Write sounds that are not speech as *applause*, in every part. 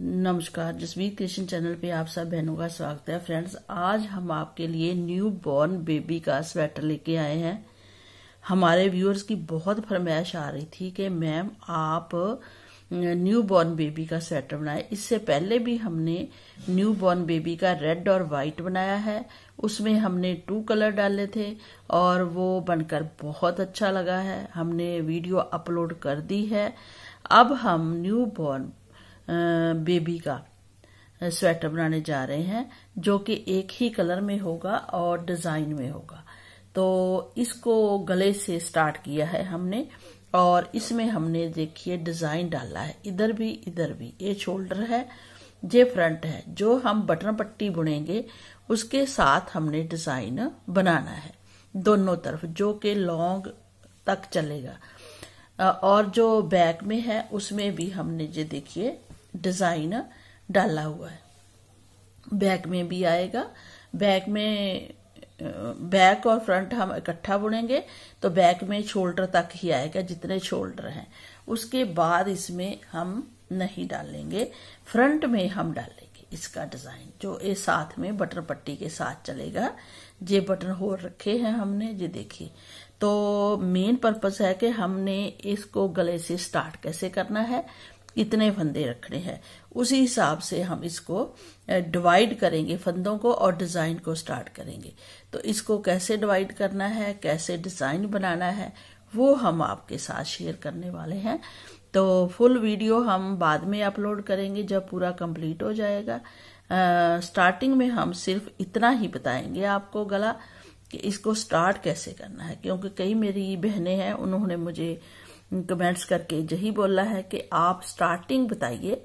नमस्कार जसवीर कृष्ण चैनल पे आप सब बहनों का स्वागत है फ्रेंड्स आज हम आपके लिए न्यू बॉर्न बेबी का स्वेटर लेके आए हैं हमारे व्यूअर्स की बहुत फरमाइश आ रही थी कि मैम आप न्यू बॉर्न बेबी का स्वेटर बनाए इससे पहले भी हमने न्यू बॉर्न बेबी का रेड और वाइट बनाया है उसमें हमने टू कलर डाले थे और वो बनकर बहुत अच्छा लगा है हमने वीडियो अपलोड कर दी है अब हम न्यू बॉर्न बेबी का स्वेटर बनाने जा रहे हैं जो कि एक ही कलर में होगा और डिजाइन में होगा तो इसको गले से स्टार्ट किया है हमने और इसमें हमने देखिए डिजाइन डाला है इधर भी इधर भी ये शोल्डर है ये फ्रंट है जो हम बटन पट्टी बुनेंगे उसके साथ हमने डिजाइन बनाना है दोनों तरफ जो कि लॉन्ग तक चलेगा और जो बैक में है उसमें भी हमने ये देखिए डिजाइन डाला हुआ है बैक में भी आएगा बैक में बैक और फ्रंट हम इकट्ठा बुनेंगे तो बैक में शोल्डर तक ही आएगा जितने शोल्डर हैं उसके बाद इसमें हम नहीं डालेंगे फ्रंट में हम डालेंगे इसका डिजाइन जो ये साथ में बटन पट्टी के साथ चलेगा ये बटन होल रखे हैं हमने ये देखिए तो मेन पर्पस है कि हमने इसको गले से स्टार्ट कैसे करना है कितने फंदे रखने हैं उसी हिसाब से हम इसको डिवाइड करेंगे फंदों को और डिज़ाइन को स्टार्ट करेंगे तो इसको कैसे डिवाइड करना है कैसे डिज़ाइन बनाना है वो हम आपके साथ शेयर करने वाले हैं तो फुल वीडियो हम बाद में अपलोड करेंगे जब पूरा कंप्लीट हो जाएगा स्टार्टिंग में हम सिर्फ इतना ही बताएंगे आपको गला कि इसको स्टार्ट कैसे करना है क्योंकि कई मेरी बहनें हैं उन्होंने मुझे कमेंट्स करके यही बोला है कि आप स्टार्टिंग बताइए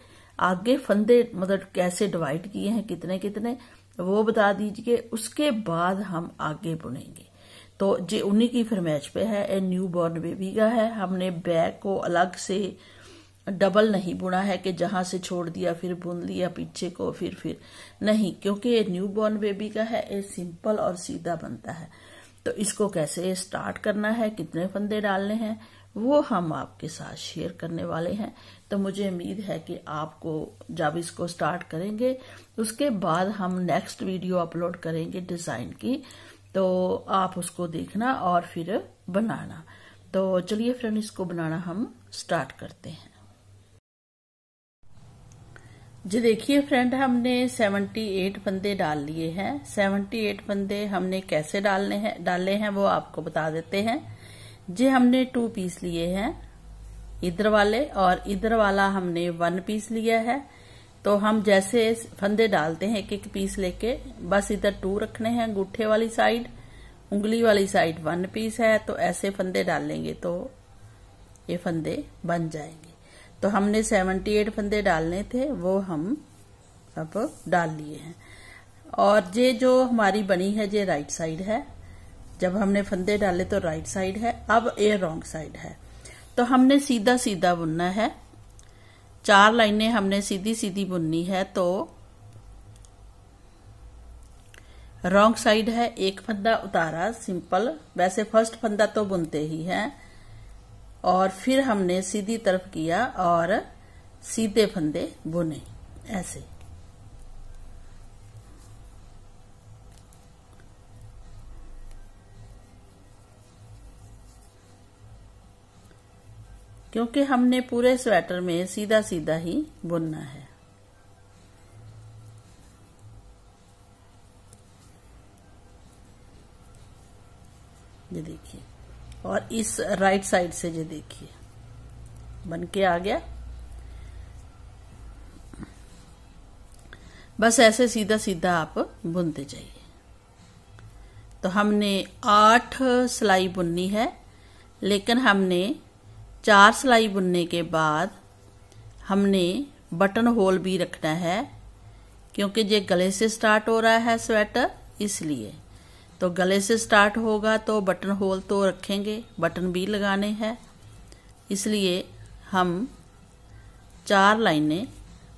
आगे फंदे मतलब कैसे डिवाइड किए हैं कितने कितने वो बता दीजिए उसके बाद हम आगे बुनेंगे तो जे उन्हीं की मैच पे है ए न्यू बॉर्न बेबी का है हमने बैग को अलग से डबल नहीं बुना है कि जहां से छोड़ दिया फिर बुन लिया पीछे को फिर फिर नहीं क्योंकि ये न्यू बॉर्न बेबी का है ये सिंपल और सीधा बनता है तो इसको कैसे स्टार्ट करना है कितने फंदे डालने हैं वो हम आपके साथ शेयर करने वाले हैं तो मुझे उम्मीद है कि आपको जब इसको स्टार्ट करेंगे उसके बाद हम नेक्स्ट वीडियो अपलोड करेंगे डिज़ाइन की तो आप उसको देखना और फिर बनाना तो चलिए फ्रेंड इसको बनाना हम स्टार्ट करते हैं जी देखिए फ्रेंड हमने 78 फंदे डाल लिए हैं 78 फंदे हमने कैसे डालने हैं डाले हैं वो आपको बता देते हैं जे हमने टू पीस लिए हैं इधर वाले और इधर वाला हमने वन पीस लिया है तो हम जैसे फंदे डालते हैं एक एक पीस लेके बस इधर टू रखने हैं गुट्ठे वाली साइड उंगली वाली साइड वन पीस है तो ऐसे फंदे डालेंगे तो ये फंदे बन जाएंगे तो हमने सेवनटी एट फंदे डालने थे वो हम अब डाल लिए हैं और ये जो हमारी बनी है ये राइट साइड है जब हमने फंदे डाले तो राइट साइड है अब ये रॉन्ग साइड है तो हमने सीधा सीधा बुनना है चार लाइनें हमने सीधी सीधी बुननी है तो रॉन्ग साइड है एक फंदा उतारा सिंपल वैसे फर्स्ट फंदा तो बुनते ही है और फिर हमने सीधी तरफ किया और सीधे फंदे बुने ऐसे क्योंकि हमने पूरे स्वेटर में सीधा सीधा ही बुनना है ये देखिए और इस राइट साइड से ये देखिए बन के आ गया बस ऐसे सीधा सीधा आप बुनते जाइए तो हमने आठ सिलाई बुननी है लेकिन हमने चार सिलाई बुनने के बाद हमने बटन होल भी रखना है क्योंकि ये गले से स्टार्ट हो रहा है स्वेटर इसलिए तो गले से स्टार्ट होगा तो बटन होल तो रखेंगे बटन भी लगाने हैं इसलिए हम चार लाइनें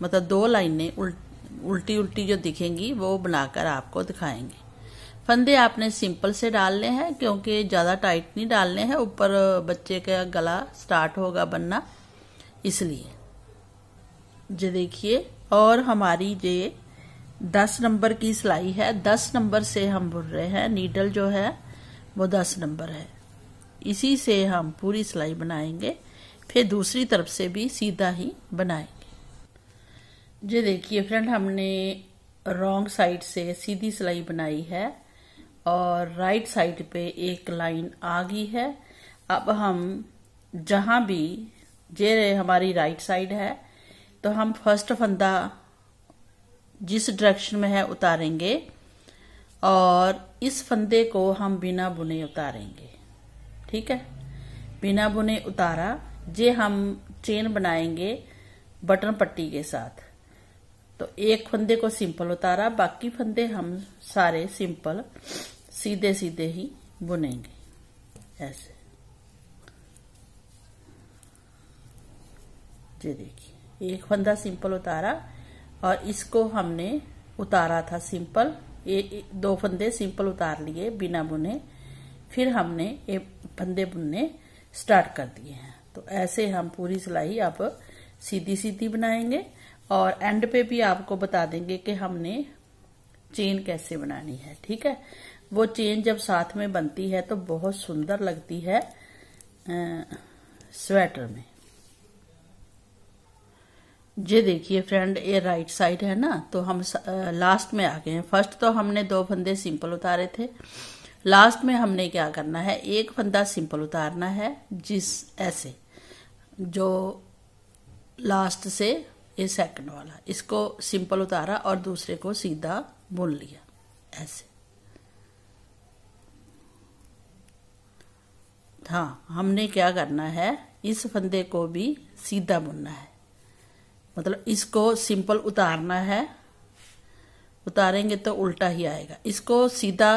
मतलब दो लाइनें उल्टी उल्टी जो दिखेंगी वो बनाकर आपको दिखाएंगे फंदे आपने सिंपल से डालने हैं क्योंकि ज़्यादा टाइट नहीं डालने हैं ऊपर बच्चे का गला स्टार्ट होगा बनना इसलिए जो देखिए और हमारी ये दस नंबर की सिलाई है दस नंबर से हम बुन रहे हैं नीडल जो है वो दस नंबर है इसी से हम पूरी सिलाई बनाएंगे फिर दूसरी तरफ से भी सीधा ही बनाएंगे ये देखिए फ्रेंड हमने रॉन्ग साइड से सीधी सिलाई बनाई है और राइट साइड पे एक लाइन आ गई है अब हम जहां भी जे हमारी राइट साइड है तो हम फर्स्ट फंदा जिस डायरेक्शन में है उतारेंगे और इस फंदे को हम बिना बुने उतारेंगे ठीक है बिना बुने उतारा जे हम चेन बनाएंगे बटन पट्टी के साथ तो एक फंदे को सिंपल उतारा बाकी फंदे हम सारे सिंपल सीधे सीधे ही बुनेंगे ऐसे ये देखिए एक फंदा सिंपल उतारा और इसको हमने उतारा था सिंपल ये दो फंदे सिंपल उतार लिए बिना बुने फिर हमने ये फंदे बुनने स्टार्ट कर दिए हैं तो ऐसे हम पूरी सिलाई आप सीधी सीधी बनाएंगे और एंड पे भी आपको बता देंगे कि हमने चेन कैसे बनानी है ठीक है वो चेन जब साथ में बनती है तो बहुत सुंदर लगती है आ, स्वेटर में ये देखिए फ्रेंड ये राइट साइड है ना तो हम लास्ट में आ गए हैं फर्स्ट तो हमने दो फंदे सिंपल उतारे थे लास्ट में हमने क्या करना है एक फंदा सिंपल उतारना है जिस ऐसे जो लास्ट से ये सेकंड वाला इसको सिंपल उतारा और दूसरे को सीधा बुन लिया ऐसे हाँ हमने क्या करना है इस फंदे को भी सीधा बुनना है मतलब इसको सिंपल उतारना है उतारेंगे तो उल्टा ही आएगा इसको सीधा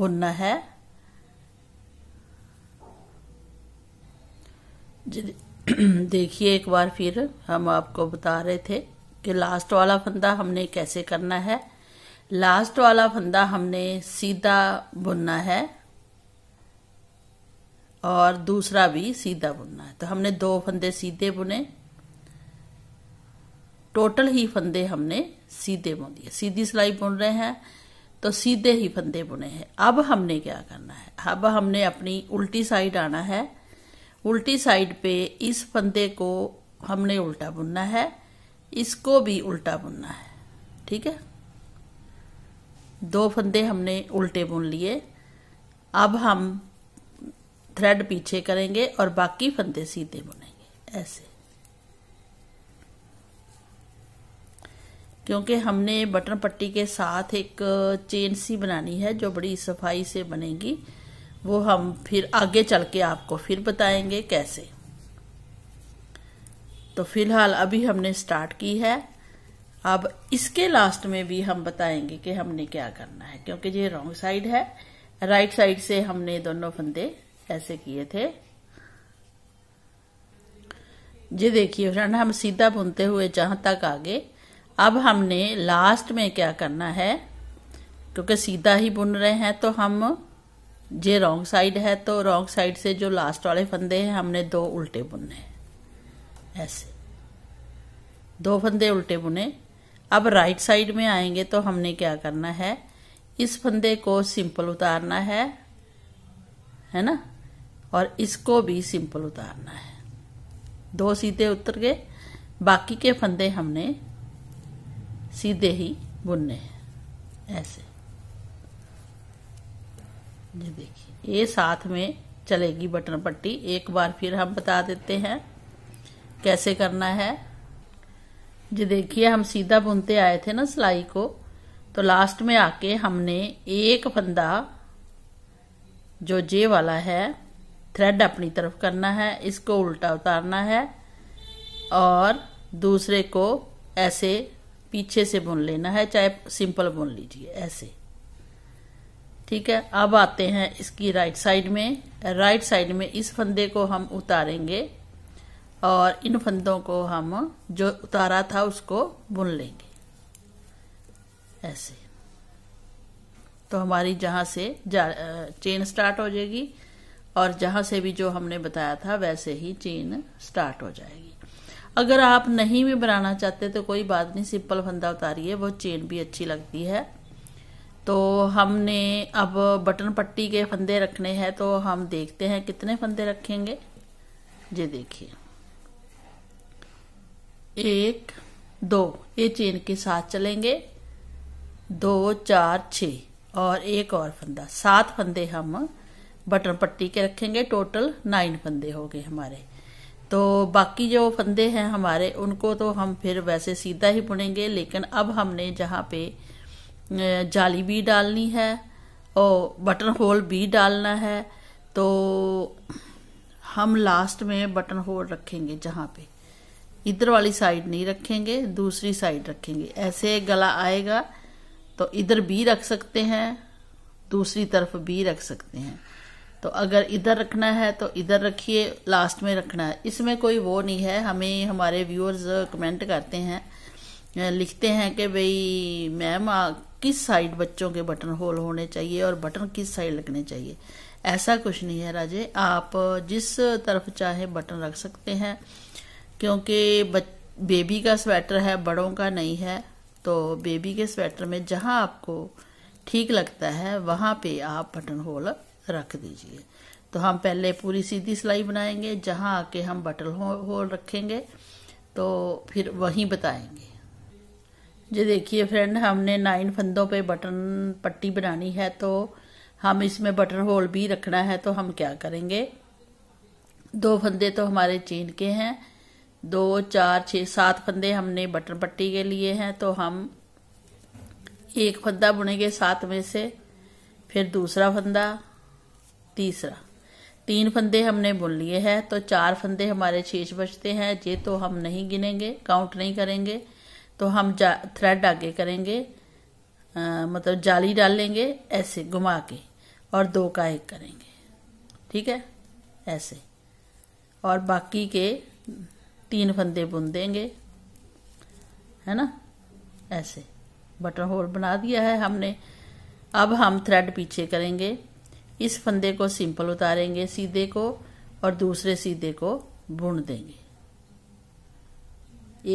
बुनना है *clears throat* देखिए एक बार फिर हम आपको बता रहे थे कि लास्ट वाला फंदा हमने कैसे करना है लास्ट वाला फंदा हमने सीधा बुनना है और दूसरा भी सीधा बुनना है तो हमने दो फंदे सीधे बुने टोटल ही फंदे हमने सीधे बुन दिए सीधी सिलाई बुन रहे हैं तो सीधे ही फंदे बुने हैं अब हमने क्या करना है अब हमने अपनी उल्टी साइड आना है उल्टी साइड पे इस फंदे को हमने उल्टा बुनना है इसको भी उल्टा बुनना है ठीक है दो फंदे हमने उल्टे बुन लिए अब हम थ्रेड पीछे करेंगे और बाकी फंदे सीधे बुनेंगे ऐसे क्योंकि हमने बटन पट्टी के साथ एक चेन सी बनानी है जो बड़ी सफाई से बनेगी वो हम फिर आगे चल के आपको फिर बताएंगे कैसे तो फिलहाल अभी हमने स्टार्ट की है अब इसके लास्ट में भी हम बताएंगे कि हमने क्या करना है क्योंकि ये रॉन्ग साइड है राइट साइड से हमने दोनों फंदे ऐसे किए थे ये देखिए फ्रेंड हम सीधा बुनते हुए जहां तक आगे अब हमने लास्ट में क्या करना है क्योंकि सीधा ही बुन रहे हैं तो हम जे रॉन्ग साइड है तो रॉन्ग साइड से जो लास्ट वाले फंदे हैं हमने दो उल्टे बुने ऐसे दो फंदे उल्टे बुने अब राइट साइड में आएंगे तो हमने क्या करना है इस फंदे को सिंपल उतारना है है ना और इसको भी सिंपल उतारना है दो सीधे उतर गए बाकी के फंदे हमने सीधे ही बुनने हैं ऐसे ये देखिए ये साथ में चलेगी बटन पट्टी एक बार फिर हम बता देते हैं कैसे करना है जी देखिए हम सीधा बुनते आए थे ना सिलाई को तो लास्ट में आके हमने एक फंदा जो जे वाला है थ्रेड अपनी तरफ करना है इसको उल्टा उतारना है और दूसरे को ऐसे पीछे से बुन लेना है चाहे सिंपल बुन लीजिए ऐसे ठीक है अब आते हैं इसकी राइट साइड में राइट साइड में इस फंदे को हम उतारेंगे और इन फंदों को हम जो उतारा था उसको बुन लेंगे ऐसे तो हमारी जहां से चेन स्टार्ट हो जाएगी और जहां से भी जो हमने बताया था वैसे ही चेन स्टार्ट हो जाएगी अगर आप नहीं भी बनाना चाहते तो कोई बात नहीं सिंपल फंदा उतारिए वो चेन भी अच्छी लगती है तो हमने अब बटन पट्टी के फंदे रखने हैं तो हम देखते हैं कितने फंदे रखेंगे ये देखिए एक दो ये चेन के साथ चलेंगे दो चार छ और एक और फंदा सात फंदे हम बटन पट्टी के रखेंगे टोटल नाइन फंदे हो गए हमारे तो बाकी जो फंदे हैं हमारे उनको तो हम फिर वैसे सीधा ही बुनेंगे लेकिन अब हमने जहाँ पे जाली भी डालनी है और बटन होल भी डालना है तो हम लास्ट में बटन होल रखेंगे जहाँ पे इधर वाली साइड नहीं रखेंगे दूसरी साइड रखेंगे ऐसे गला आएगा तो इधर भी रख सकते हैं दूसरी तरफ भी रख सकते हैं तो अगर इधर रखना है तो इधर रखिए लास्ट में रखना है इसमें कोई वो नहीं है हमें हमारे व्यूअर्स कमेंट uh, करते हैं uh, लिखते हैं कि भाई मैम किस साइड बच्चों के बटन होल होने चाहिए और बटन किस साइड लगने चाहिए ऐसा कुछ नहीं है राजे आप uh, जिस तरफ चाहे बटन रख सकते हैं क्योंकि बेबी का स्वेटर है बड़ों का नहीं है तो बेबी के स्वेटर में जहाँ आपको ठीक लगता है वहाँ पे आप बटन होल रख दीजिए तो हम पहले पूरी सीधी सिलाई बनाएंगे जहाँ आके हम बटल होल रखेंगे तो फिर वहीं बताएंगे जी देखिए फ्रेंड हमने नाइन फंदों पे बटन पट्टी बनानी है तो हम इसमें बटन होल भी रखना है तो हम क्या करेंगे दो फंदे तो हमारे चेन के हैं दो चार छः सात फंदे हमने बटन पट्टी के लिए हैं तो हम एक फंदा बुनेंगे सात में से फिर दूसरा फंदा तीसरा तीन फंदे हमने बुन लिए हैं तो चार फंदे हमारे शेष बचते हैं ये तो हम नहीं गिनेंगे काउंट नहीं करेंगे तो हम थ्रेड आगे करेंगे आ, मतलब जाली डाल लेंगे ऐसे घुमा के और दो का एक करेंगे ठीक है ऐसे और बाकी के तीन फंदे बुन देंगे है ना ऐसे बटन होल बना दिया है हमने अब हम थ्रेड पीछे करेंगे इस फंदे को सिंपल उतारेंगे सीधे को और दूसरे सीधे को बुन देंगे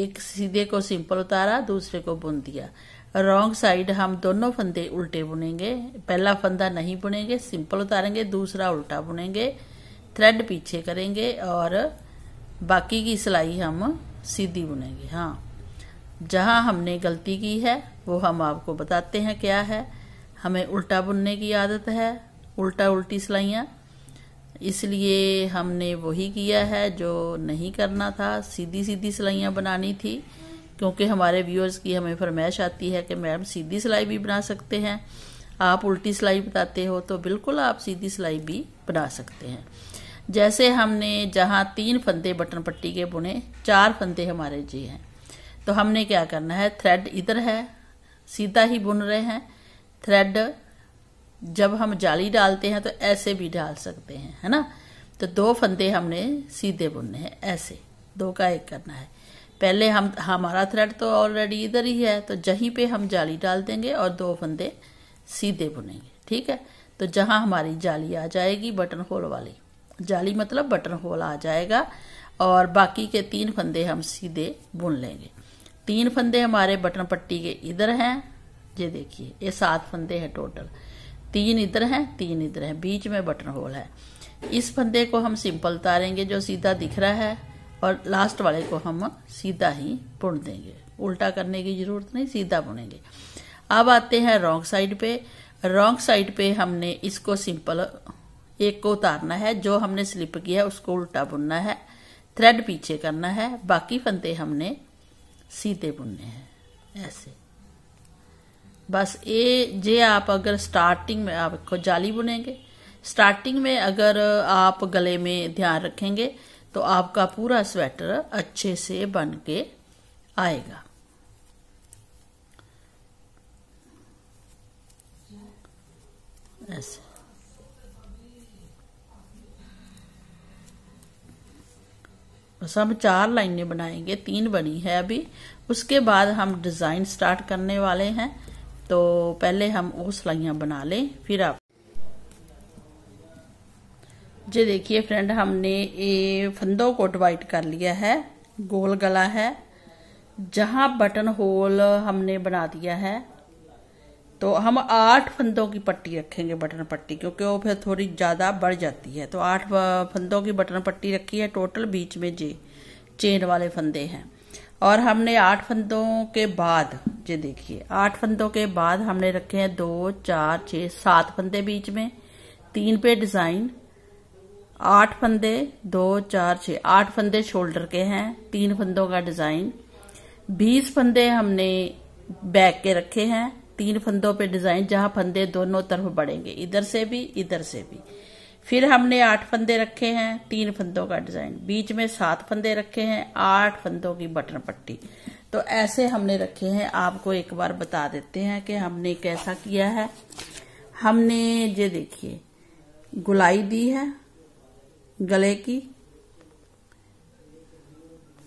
एक सीधे को सिंपल उतारा दूसरे को बुन दिया रॉन्ग साइड हम दोनों फंदे उल्टे बुनेंगे पहला फंदा नहीं बुनेंगे सिंपल उतारेंगे दूसरा उल्टा बुनेंगे थ्रेड पीछे करेंगे और बाकी की सिलाई हम सीधी बुनेंगे हाँ जहाँ हमने गलती की है वो हम आपको बताते हैं क्या है हमें उल्टा बुनने की आदत है उल्टा उल्टी सिलाइयाँ इसलिए हमने वही किया है जो नहीं करना था सीधी सीधी सिलाइयाँ बनानी थी क्योंकि हमारे व्यूअर्स की हमें फरमाइश आती है कि मैम सीधी सिलाई भी बना सकते हैं आप उल्टी सिलाई बताते हो तो बिल्कुल आप सीधी सिलाई भी बना सकते हैं जैसे हमने जहाँ तीन फंदे बटन पट्टी के बुने चार फंदे हमारे जी हैं तो हमने क्या करना है थ्रेड इधर है सीधा ही बुन रहे हैं थ्रेड जब हम जाली डालते हैं तो ऐसे भी डाल सकते हैं है ना तो दो फंदे हमने सीधे बुनने हैं ऐसे दो का एक करना है पहले हम हमारा थ्रेड तो ऑलरेडी इधर ही है तो जहीं पे हम जाली डाल देंगे और दो फंदे सीधे बुनेंगे ठीक है तो जहां हमारी जाली आ जाएगी बटन होल वाली जाली मतलब बटन होल आ जाएगा और बाकी के तीन फंदे हम सीधे बुन लेंगे तीन फंदे हमारे बटन पट्टी के इधर हैं ये देखिए ये सात फंदे हैं टोटल तीन इधर हैं तीन इधर हैं बीच में बटन होल है इस फंदे को हम सिंपल उतारेंगे जो सीधा दिख रहा है और लास्ट वाले को हम सीधा ही बुन देंगे उल्टा करने की जरूरत नहीं सीधा बुनेंगे अब आते हैं रॉन्ग साइड पे रॉन्ग साइड पे हमने इसको सिंपल एक को उतारना है जो हमने स्लिप किया उसको उल्टा बुनना है थ्रेड पीछे करना है बाकी फंदे हमने सीधे बुनने हैं ऐसे बस ये जे आप अगर स्टार्टिंग में आपको जाली बुनेंगे स्टार्टिंग में अगर आप गले में ध्यान रखेंगे तो आपका पूरा स्वेटर अच्छे से बन के आएगा ऐसे बस हम चार लाइनें बनाएंगे तीन बनी है अभी उसके बाद हम डिजाइन स्टार्ट करने वाले हैं तो पहले हम वो सिलाइयाँ बना लें फिर आप जी देखिए फ्रेंड हमने ये फंदों को डिवाइड कर लिया है गोल गला है जहाँ बटन होल हमने बना दिया है तो हम आठ फंदों की पट्टी रखेंगे बटन पट्टी क्योंकि वो फिर थोड़ी ज़्यादा बढ़ जाती है तो आठ फंदों की बटन पट्टी रखी है टोटल बीच में जे चेन वाले फंदे हैं और हमने आठ फंदों के बाद ये देखिए आठ फंदों के बाद हमने रखे हैं दो चार छ सात फंदे बीच में तीन पे डिजाइन आठ फंदे दो चार छ आठ फंदे शोल्डर के हैं तीन फंदों का डिजाइन बीस फंदे हमने बैक के रखे हैं तीन फंदों पे डिजाइन जहां फंदे दोनों तरफ बढ़ेंगे इधर से भी इधर से भी फिर हमने आठ फंदे रखे हैं तीन फंदों का डिजाइन बीच में सात फंदे रखे हैं आठ फंदों की बटन पट्टी तो ऐसे हमने रखे हैं आपको एक बार बता देते हैं कि हमने कैसा किया है हमने ये देखिए गुलाई दी है गले की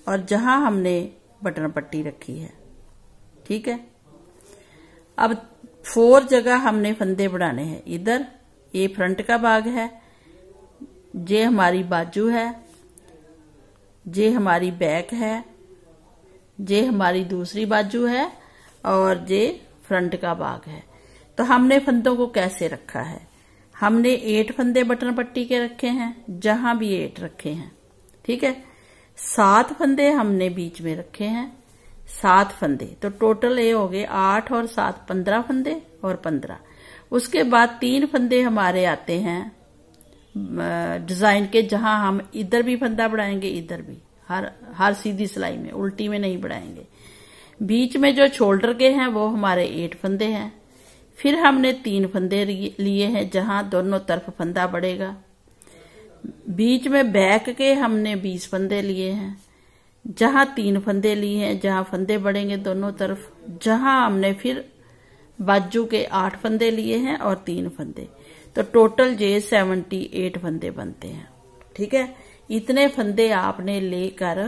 और जहां हमने बटन पट्टी रखी है ठीक है अब फोर जगह हमने फंदे बढ़ाने हैं इधर ये फ्रंट का भाग है जे हमारी बाजू है जे हमारी बैक है जे हमारी दूसरी बाजू है और जे फ्रंट का भाग है तो हमने फंदों को कैसे रखा है हमने एट फंदे बटन पट्टी के रखे हैं जहां भी एट रखे हैं ठीक है सात फंदे हमने बीच में रखे हैं सात फंदे तो टोटल ये हो गए आठ और सात पंद्रह फंदे और पंद्रह उसके बाद तीन फंदे हमारे आते हैं डिजाइन के जहां हम इधर भी फंदा बढ़ाएंगे इधर भी हर हर सीधी सिलाई में उल्टी में नहीं बढ़ाएंगे बीच में जो शोल्डर के हैं वो हमारे एट फंदे हैं फिर हमने तीन फंदे लिए हैं जहां दोनों तरफ फंदा बढ़ेगा बीच में बैक के हमने बीस फंदे लिए हैं जहां तीन फंदे लिए हैं जहां फंदे बढ़ेंगे दोनों तरफ जहां हमने फिर बाजू के आठ फंदे लिए हैं और तीन फंदे तो टोटल जे सेवेंटी एट फंदे बनते हैं ठीक है इतने फंदे आपने लेकर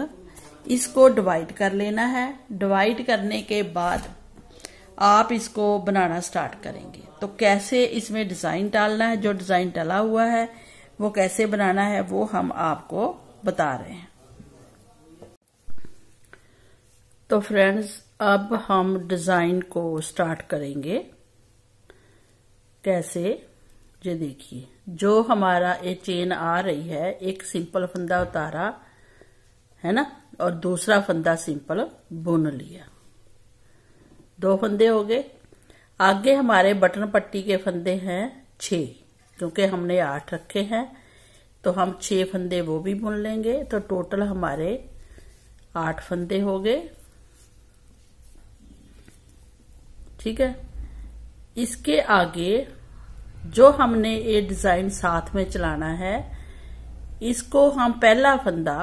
इसको डिवाइड कर लेना है डिवाइड करने के बाद आप इसको बनाना स्टार्ट करेंगे तो कैसे इसमें डिजाइन डालना है जो डिजाइन डाला हुआ है वो कैसे बनाना है वो हम आपको बता रहे हैं तो फ्रेंड्स अब हम डिजाइन को स्टार्ट करेंगे कैसे ये देखिए जो हमारा ये चेन आ रही है एक सिंपल फंदा उतारा है ना और दूसरा फंदा सिंपल बुन लिया दो फंदे हो गए आगे हमारे बटन पट्टी के फंदे हैं छ क्योंकि हमने आठ रखे हैं तो हम छ फंदे वो भी बुन लेंगे तो टोटल हमारे आठ फंदे हो गए ठीक है इसके आगे जो हमने ये डिजाइन साथ में चलाना है इसको हम पहला फंदा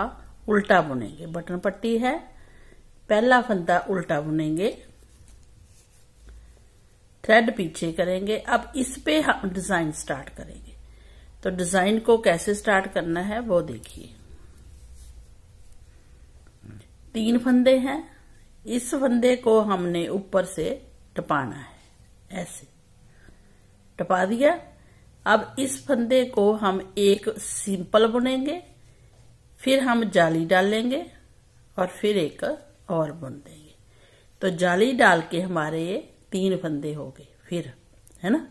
उल्टा बुनेंगे बटन पट्टी है पहला फंदा उल्टा बुनेंगे थ्रेड पीछे करेंगे अब इस पे हम डिजाइन स्टार्ट करेंगे तो डिजाइन को कैसे स्टार्ट करना है वो देखिए तीन फंदे हैं इस फंदे को हमने ऊपर से टपाना है ऐसे टपा दिया अब इस फंदे को हम एक सिंपल बुनेंगे फिर हम जाली डालेंगे और फिर एक और बुन देंगे तो जाली डाल के हमारे ये तीन फंदे हो गए फिर है ना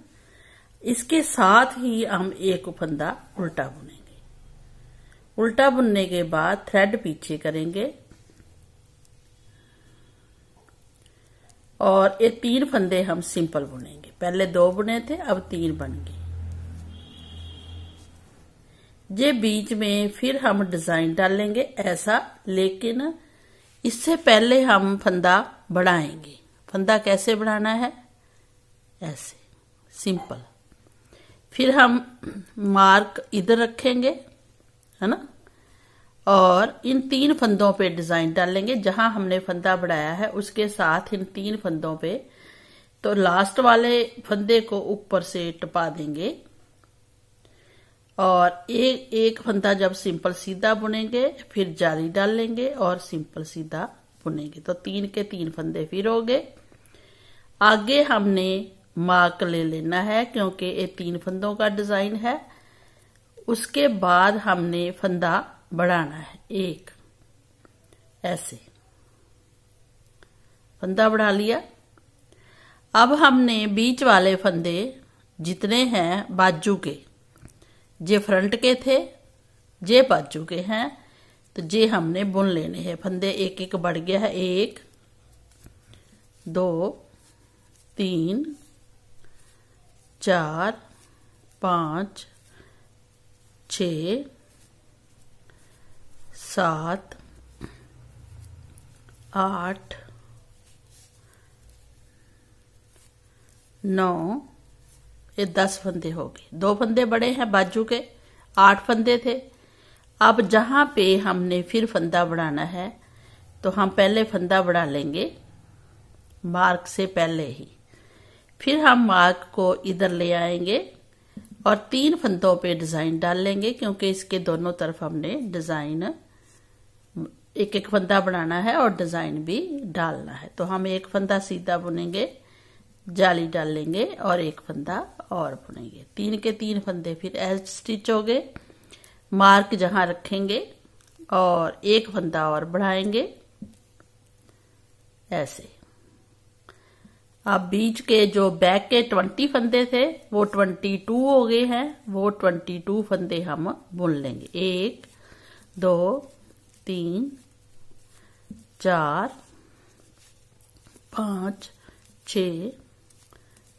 इसके साथ ही हम एक फंदा उल्टा बुनेंगे उल्टा बुनने के बाद थ्रेड पीछे करेंगे और ये तीन फंदे हम सिंपल बुनेंगे पहले दो बने थे अब तीन बन गए ये बीच में फिर हम डिजाइन डालेंगे ऐसा लेकिन इससे पहले हम फंदा बढ़ाएंगे फंदा कैसे बढ़ाना है ऐसे सिंपल फिर हम मार्क इधर रखेंगे है ना और इन तीन फंदों पे डिजाइन डालेंगे जहां हमने फंदा बढ़ाया है उसके साथ इन तीन फंदों पे तो लास्ट वाले फंदे को ऊपर से टपा देंगे और एक एक फंदा जब सिंपल सीधा बुनेंगे फिर जाली डाल लेंगे और सिंपल सीधा बुनेंगे तो तीन के तीन फंदे फिर हो गए आगे हमने मार्क ले लेना है क्योंकि ये तीन फंदों का डिजाइन है उसके बाद हमने फंदा बढ़ाना है एक ऐसे फंदा बढ़ा लिया अब हमने बीच वाले फंदे जितने हैं बाजू के जे फ्रंट के थे जे बाजू के हैं तो जे हमने बुन लेने हैं फंदे एक एक बढ़ गया है एक दो तीन चार पाँच छ सात आठ नौ ये दस फंदे हो गए दो फंदे बड़े हैं बाजू के आठ फंदे थे अब जहां पे हमने फिर फंदा बढ़ाना है तो हम पहले फंदा बढ़ा लेंगे मार्क से पहले ही फिर हम मार्क को इधर ले आएंगे और तीन फंदों पे डिजाइन डाल लेंगे क्योंकि इसके दोनों तरफ हमने डिजाइन एक एक फंदा बनाना है और डिजाइन भी डालना है तो हम एक फंदा सीधा बुनेंगे जाली डाल लेंगे और एक फंदा और बुनेंगे तीन के तीन फंदे फिर एज स्टिच हो गए मार्क जहां रखेंगे और एक फंदा और बढ़ाएंगे ऐसे अब बीच के जो बैक के ट्वेंटी फंदे थे वो ट्वेंटी टू हो गए हैं वो ट्वेंटी टू फंदे हम बुन लेंगे एक दो तीन चार पांच छ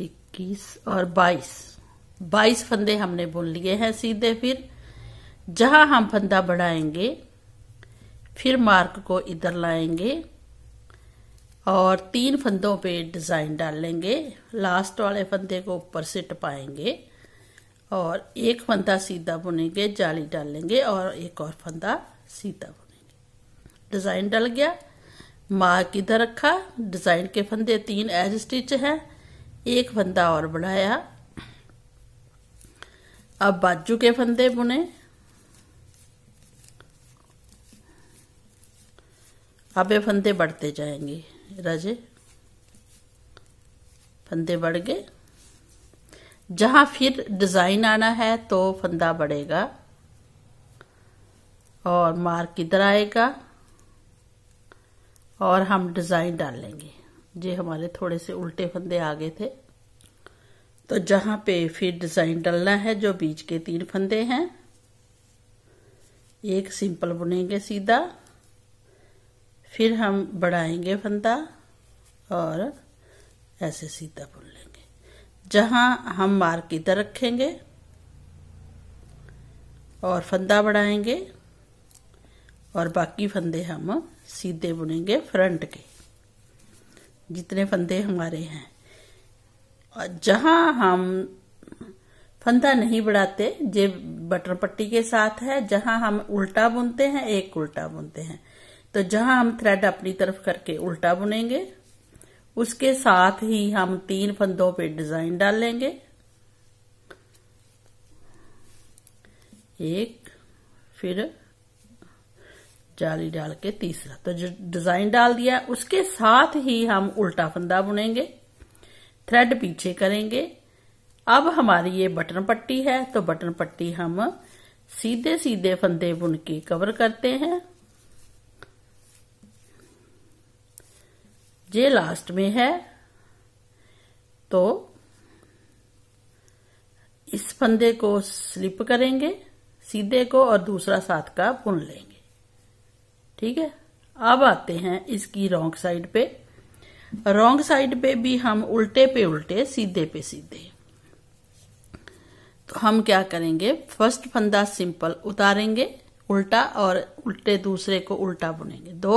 इक्कीस और बाईस बाईस फंदे हमने बुन लिए हैं सीधे फिर जहां हम फंदा बढ़ाएंगे फिर मार्क को इधर लाएंगे और तीन फंदों पे डिज़ाइन डालेंगे लास्ट वाले फंदे को ऊपर से टपाएंगे और एक फंदा सीधा बुनेंगे जाली डालेंगे और एक और फंदा सीधा बुनेंगे डिज़ाइन डल गया मार्क इधर रखा डिज़ाइन के फंदे तीन एज स्टिच हैं एक फंदा और बढ़ाया अब बाजू के फंदे बुने अब ये फंदे बढ़ते जाएंगे राजे फंदे बढ़ गए जहां फिर डिजाइन आना है तो फंदा बढ़ेगा और मार्क किधर आएगा और हम डिजाइन डाल लेंगे ये हमारे थोड़े से उल्टे फंदे आ गए थे तो जहां पे फिर डिज़ाइन डालना है जो बीच के तीन फंदे हैं एक सिंपल बुनेंगे सीधा फिर हम बढ़ाएंगे फंदा और ऐसे सीधा बुन लेंगे जहाँ हम मार्क इधर रखेंगे और फंदा बढ़ाएंगे और बाकी फंदे हम सीधे बुनेंगे फ्रंट के जितने फंदे हमारे हैं और जहां हम फंदा नहीं बढ़ाते जे बटर पट्टी के साथ है जहां हम उल्टा बुनते हैं एक उल्टा बुनते हैं तो जहां हम थ्रेड अपनी तरफ करके उल्टा बुनेंगे उसके साथ ही हम तीन फंदों पे डिजाइन डालेंगे एक फिर जाली डाल के तीसरा तो जो डिजाइन डाल दिया उसके साथ ही हम उल्टा फंदा बुनेंगे थ्रेड पीछे करेंगे अब हमारी ये बटन पट्टी है तो बटन पट्टी हम सीधे सीधे फंदे बुन के कवर करते हैं जे लास्ट में है तो इस फंदे को स्लिप करेंगे सीधे को और दूसरा साथ का बुन लेंगे ठीक है अब आते हैं इसकी रोंग साइड पे रोंग साइड पे भी हम उल्टे पे उल्टे सीधे पे सीधे तो हम क्या करेंगे फर्स्ट फंदा सिंपल उतारेंगे उल्टा और उल्टे दूसरे को उल्टा बुनेंगे दो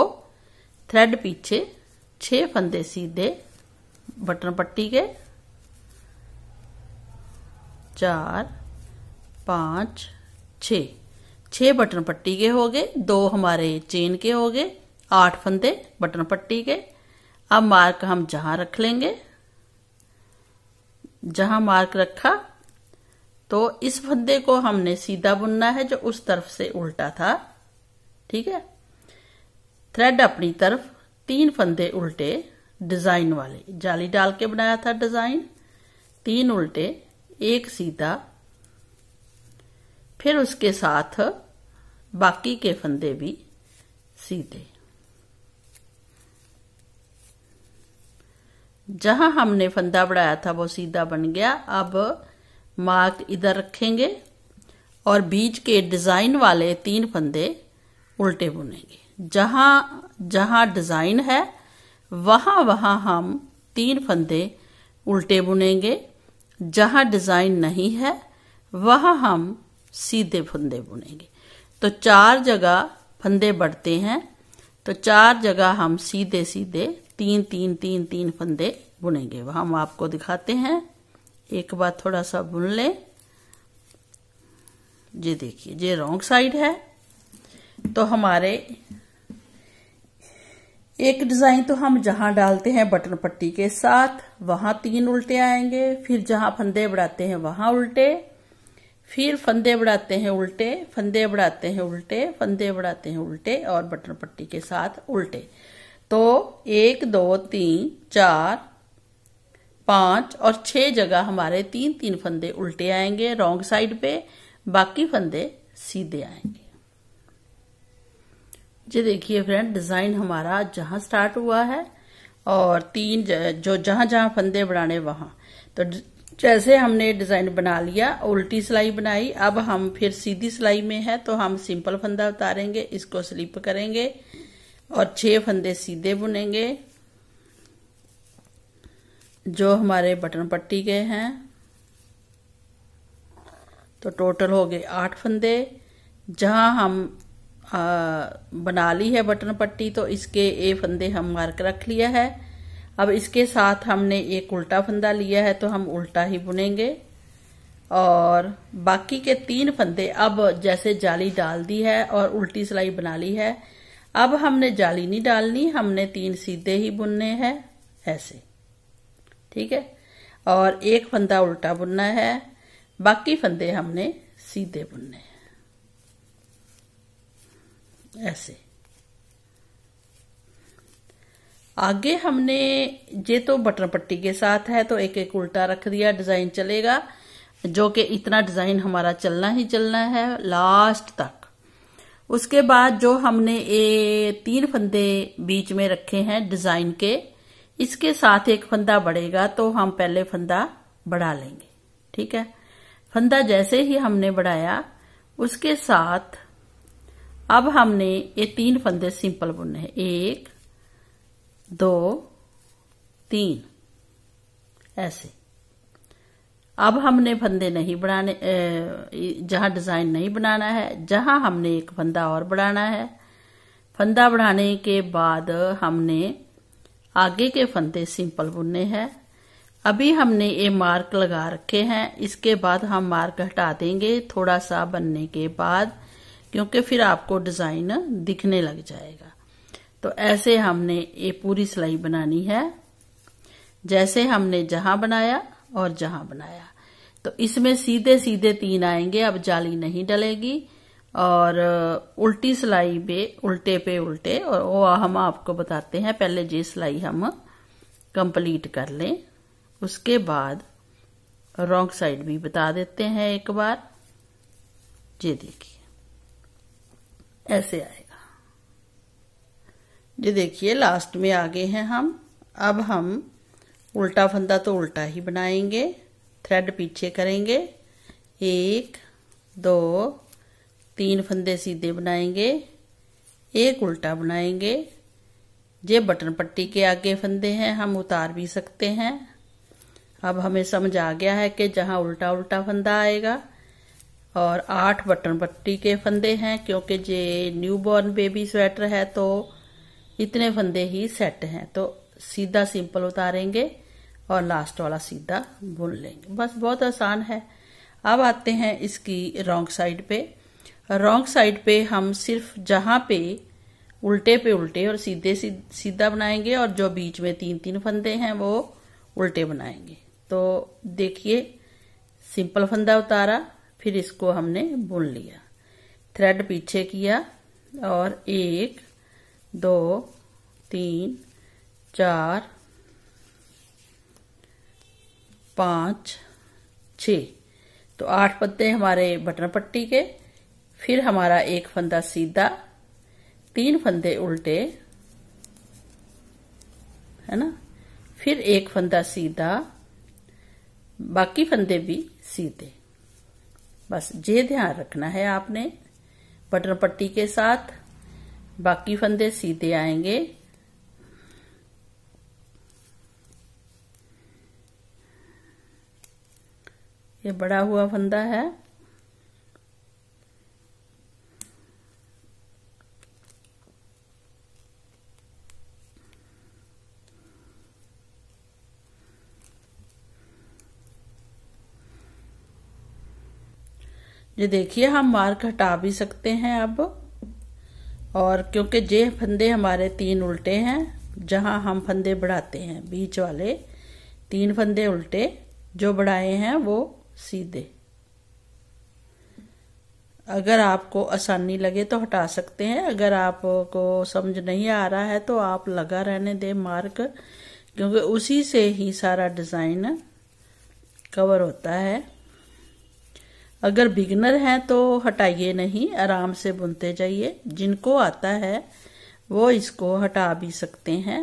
थ्रेड पीछे छह फंदे सीधे बटन पट्टी के चार पांच छ छह बटन पट्टी के हो गए दो हमारे चेन के हो गए आठ फंदे बटन पट्टी के अब मार्क हम जहां रख लेंगे जहां मार्क रखा तो इस फंदे को हमने सीधा बुनना है जो उस तरफ से उल्टा था ठीक है थ्रेड अपनी तरफ तीन फंदे उल्टे डिजाइन वाले जाली डाल के बनाया था डिजाइन तीन उल्टे एक सीधा फिर उसके साथ बाकी के फंदे भी सीधे जहां हमने फंदा बढ़ाया था वो सीधा बन गया अब मार्क इधर रखेंगे और बीज के डिजाइन वाले तीन फंदे उल्टे बुनेंगे जहां जहां डिजाइन है वहां वहां हम तीन फंदे उल्टे बुनेंगे जहां डिजाइन नहीं है वहां हम सीधे फंदे बुनेंगे तो चार जगह फंदे बढ़ते हैं तो चार जगह हम सीधे सीधे तीन तीन तीन तीन फंदे बुनेंगे वह हम आपको दिखाते हैं एक बार थोड़ा सा बुन लें ये देखिए ये रॉन्ग साइड है तो हमारे एक डिजाइन तो हम जहां डालते हैं बटन पट्टी के साथ वहां तीन उल्टे आएंगे फिर जहां फंदे बढ़ाते हैं वहां उल्टे फिर फंदे बढ़ाते हैं उल्टे फंदे बढ़ाते हैं उल्टे फंदे बढ़ाते हैं उल्टे और बटन पट्टी के साथ उल्टे तो एक दो तीन चार पांच और छह जगह हमारे तीन तीन फंदे उल्टे आएंगे रॉन्ग साइड पे बाकी फंदे सीधे आएंगे ये देखिए फ्रेंड डिजाइन हमारा जहां स्टार्ट हुआ है और तीन जो जहां जहां फंदे बढ़ाने वहां तो जैसे हमने डिजाइन बना लिया उल्टी सिलाई बनाई अब हम फिर सीधी सिलाई में है तो हम सिंपल फंदा उतारेंगे इसको स्लिप करेंगे और छह फंदे सीधे बुनेंगे जो हमारे बटन पट्टी के हैं तो टोटल हो गए आठ फंदे जहां हम आ, बना ली है बटन पट्टी तो इसके ए फंदे हम मार्क रख लिया है अब इसके साथ हमने एक उल्टा फंदा लिया है तो हम उल्टा ही बुनेंगे और बाकी के तीन फंदे अब जैसे जाली डाल दी है और उल्टी सिलाई बना ली है अब हमने जाली नहीं डालनी हमने तीन सीधे ही बुनने हैं ऐसे ठीक है और एक फंदा उल्टा बुनना है बाकी फंदे हमने सीधे बुनने हैं ऐसे आगे हमने ये तो बटन पट्टी के साथ है तो एक एक उल्टा रख दिया डिजाइन चलेगा जो कि इतना डिजाइन हमारा चलना ही चलना है लास्ट तक उसके बाद जो हमने ये तीन फंदे बीच में रखे हैं डिजाइन के इसके साथ एक फंदा बढ़ेगा तो हम पहले फंदा बढ़ा लेंगे ठीक है फंदा जैसे ही हमने बढ़ाया उसके साथ अब हमने ये तीन फंदे सिंपल बुनने हैं एक दो तीन ऐसे अब हमने फंदे नहीं बनाने जहां डिजाइन नहीं बनाना है जहां हमने एक फंदा और बढ़ाना है फंदा बढ़ाने के बाद हमने आगे के फंदे सिंपल बुनने हैं अभी हमने ये मार्क लगा रखे हैं इसके बाद हम मार्क हटा देंगे थोड़ा सा बनने के बाद क्योंकि फिर आपको डिजाइन दिखने लग जाएगा तो ऐसे हमने ये पूरी सिलाई बनानी है जैसे हमने जहां बनाया और जहां बनाया तो इसमें सीधे सीधे तीन आएंगे अब जाली नहीं डलेगी और उल्टी सिलाई पे उल्टे पे उल्टे और वो हम आपको बताते हैं पहले ये सिलाई हम कंप्लीट कर लें उसके बाद रॉन्ग साइड भी बता देते हैं एक बार ये देखिए ऐसे आए ये देखिए लास्ट में आगे हैं हम अब हम उल्टा फंदा तो उल्टा ही बनाएंगे थ्रेड पीछे करेंगे एक दो तीन फंदे सीधे बनाएंगे एक उल्टा बनाएंगे ये बटन पट्टी के आगे फंदे हैं हम उतार भी सकते हैं अब हमें समझ आ गया है कि जहाँ उल्टा उल्टा फंदा आएगा और आठ बटन पट्टी के फंदे हैं क्योंकि ये न्यू बॉर्न बेबी स्वेटर है तो इतने फंदे ही सेट हैं तो सीधा सिंपल उतारेंगे और लास्ट वाला सीधा बुन लेंगे बस बहुत आसान है अब आते हैं इसकी रोंग साइड पे रोंग साइड पे हम सिर्फ जहाँ पे उल्टे पे उल्टे और सीधे सीधा बनाएंगे और जो बीच में तीन तीन फंदे हैं वो उल्टे बनाएंगे तो देखिए सिंपल फंदा उतारा फिर इसको हमने बुन लिया थ्रेड पीछे किया और एक दो तीन चार पाँच छ तो आठ पत्ते हमारे बटन पट्टी के फिर हमारा एक फंदा सीधा तीन फंदे उल्टे है ना फिर एक फंदा सीधा बाकी फंदे भी सीधे बस ये ध्यान रखना है आपने बटन पट्टी के साथ बाकी फंदे सीधे आएंगे ये बड़ा हुआ फंदा है ये देखिए हम मार्क हटा भी सकते हैं अब और क्योंकि जे फंदे हमारे तीन उल्टे हैं जहां हम फंदे बढ़ाते हैं बीच वाले तीन फंदे उल्टे जो बढ़ाए हैं वो सीधे अगर आपको आसानी लगे तो हटा सकते हैं अगर आपको समझ नहीं आ रहा है तो आप लगा रहने दें मार्क क्योंकि उसी से ही सारा डिज़ाइन कवर होता है अगर बिगनर हैं तो हटाइए नहीं आराम से बुनते जाइए जिनको आता है वो इसको हटा भी सकते हैं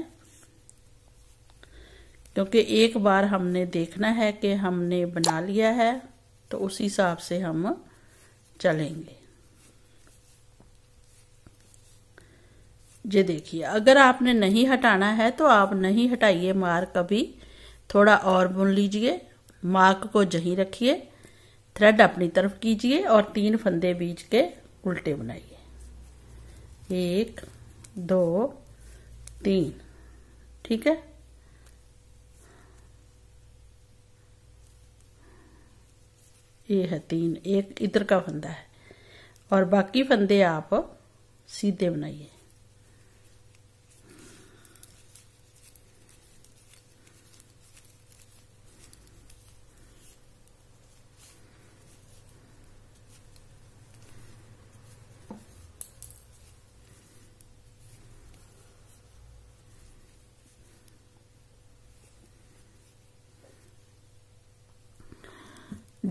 क्योंकि एक बार हमने देखना है कि हमने बना लिया है तो उस हिसाब से हम चलेंगे ये देखिए अगर आपने नहीं हटाना है तो आप नहीं हटाइए मार्क अभी थोड़ा और बुन लीजिए मार्क को जहीं रखिए थ्रेड अपनी तरफ कीजिए और तीन फंदे बीच के उल्टे बनाइए एक दो तीन ठीक है ये है तीन एक इधर का फंदा है और बाकी फंदे आप सीधे बनाइए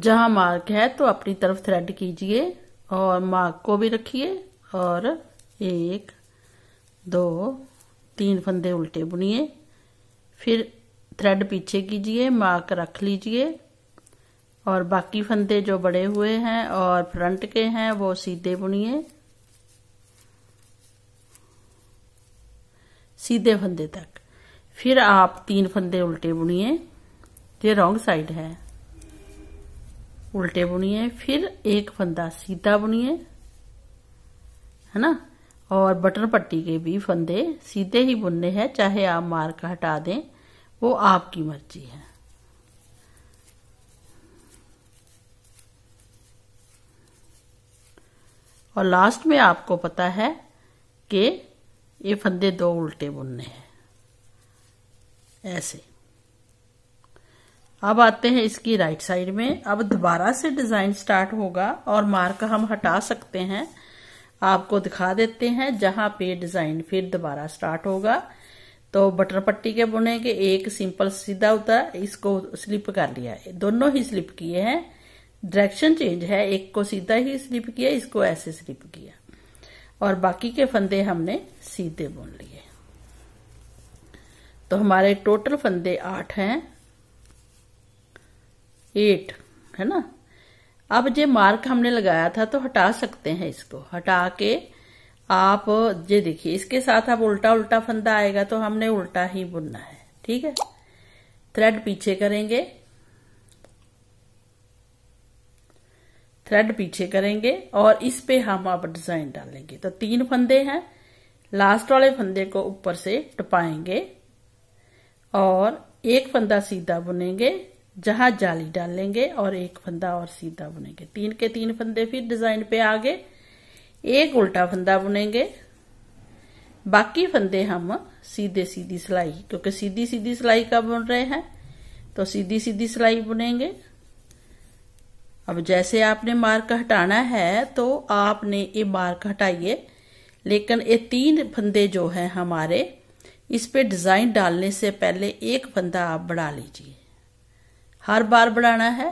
जहां मार्क है तो अपनी तरफ थ्रेड कीजिए और मार्क को भी रखिए और एक दो तीन फंदे उल्टे बुनिए फिर थ्रेड पीछे कीजिए मार्क रख लीजिए और बाकी फंदे जो बड़े हुए हैं और फ्रंट के हैं वो सीधे बुनिए सीधे फंदे तक फिर आप तीन फंदे उल्टे बुनिए ये रॉन्ग साइड है उल्टे बुनिए फिर एक फंदा सीधा बुनिए है ना और बटन पट्टी के भी फंदे सीधे ही बुनने हैं चाहे आप मार्क हटा दें वो आपकी मर्जी है और लास्ट में आपको पता है कि ये फंदे दो उल्टे बुनने हैं ऐसे अब आते हैं इसकी राइट साइड में अब दोबारा से डिजाइन स्टार्ट होगा और मार्क हम हटा सकते हैं आपको दिखा देते हैं जहां पे डिजाइन फिर दोबारा स्टार्ट होगा तो बटर पट्टी के बुने के एक सिंपल सीधा होता इसको स्लिप कर लिया दोनों ही स्लिप किए हैं डायरेक्शन चेंज है एक को सीधा ही स्लिप किया इसको ऐसे स्लिप किया और बाकी के फंदे हमने सीधे बुन लिए तो हमारे टोटल फंदे आठ हैं एट है ना अब जो मार्क हमने लगाया था तो हटा सकते हैं इसको हटा के आप ये देखिए इसके साथ अब उल्टा उल्टा फंदा आएगा तो हमने उल्टा ही बुनना है ठीक है थ्रेड पीछे करेंगे थ्रेड पीछे करेंगे और इस पे हम अब डिजाइन डालेंगे तो तीन फंदे हैं लास्ट वाले फंदे को ऊपर से टपाएंगे और एक फंदा सीधा बुनेंगे जहां जाली डाल लेंगे और एक फंदा और सीधा बुनेंगे तीन के तीन फंदे फिर डिजाइन पे आगे एक उल्टा फंदा बुनेंगे बाकी फंदे हम सीधे सीधी सिलाई क्योंकि सीधी सीधी सिलाई का बुन रहे हैं तो सीधी सीधी सिलाई बुनेंगे अब जैसे आपने मार्क हटाना है तो आपने ये मार्क हटाइए लेकिन ये तीन फंदे जो हैं हमारे इस पे डिजाइन डालने से पहले एक फंदा आप बढ़ा लीजिए हर बार बढ़ाना है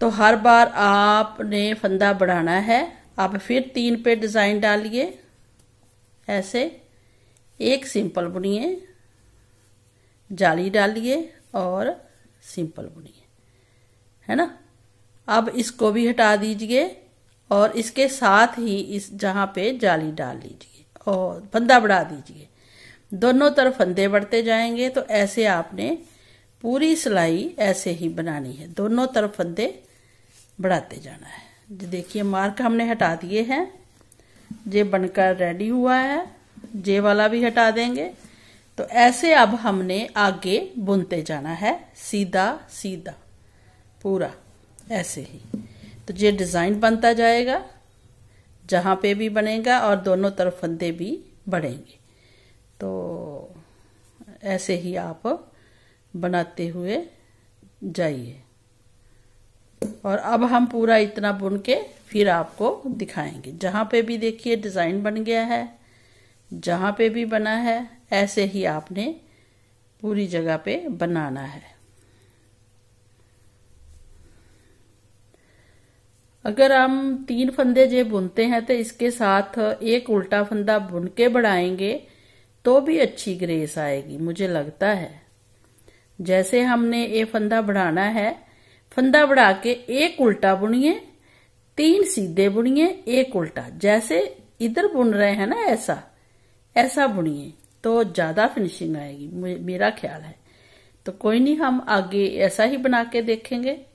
तो हर बार आपने फंदा बढ़ाना है आप फिर तीन पे डिजाइन डालिए ऐसे एक सिंपल बुनिए जाली डालिए और सिंपल बुनिए है ना अब इसको भी हटा दीजिए और इसके साथ ही इस जहां पे जाली डाल लीजिए और फंदा बढ़ा दीजिए दोनों तरफ फंदे बढ़ते जाएंगे तो ऐसे आपने पूरी सिलाई ऐसे ही बनानी है दोनों तरफ फंदे बढ़ाते जाना है जो देखिए मार्क हमने हटा दिए हैं जे बनकर रेडी हुआ है जे वाला भी हटा देंगे तो ऐसे अब हमने आगे बुनते जाना है सीधा सीधा पूरा ऐसे ही तो ये डिज़ाइन बनता जाएगा जहां पे भी बनेगा और दोनों तरफ फंदे भी बढ़ेंगे तो ऐसे ही आप बनाते हुए जाइए और अब हम पूरा इतना बुन के फिर आपको दिखाएंगे जहाँ पे भी देखिए डिज़ाइन बन गया है जहाँ पे भी बना है ऐसे ही आपने पूरी जगह पे बनाना है अगर हम तीन फंदे जो बुनते हैं तो इसके साथ एक उल्टा फंदा बुन के बढ़ाएंगे तो भी अच्छी ग्रेस आएगी मुझे लगता है जैसे हमने ये फंदा बढ़ाना है फंदा बढ़ा के एक उल्टा बुनिए तीन सीधे बुनिए एक उल्टा जैसे इधर बुन रहे हैं ना ऐसा ऐसा बुनिए तो ज्यादा फिनिशिंग आएगी मेरा ख्याल है तो कोई नहीं हम आगे ऐसा ही बना के देखेंगे